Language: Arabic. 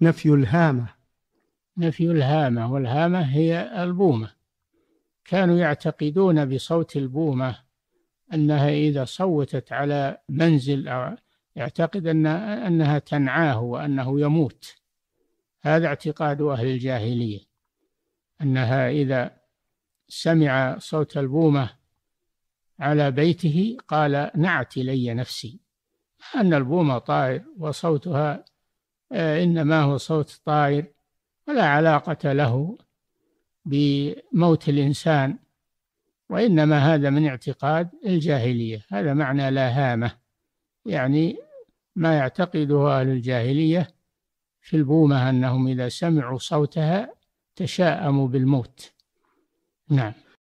نفي الهامة نفي الهامة والهامة هي البومة كانوا يعتقدون بصوت البومة أنها إذا صوتت على منزل أو يعتقد أنها تنعاه وأنه يموت هذا اعتقاد أهل الجاهلية أنها إذا سمع صوت البومة على بيته قال نعت إلي نفسي أن البومة طائر وصوتها آه، إنما هو صوت طائر ولا علاقة له بموت الإنسان وإنما هذا من اعتقاد الجاهلية هذا معنى لا هامه يعني ما يعتقده أهل الجاهلية في البومة أنهم إذا سمعوا صوتها تشاءموا بالموت نعم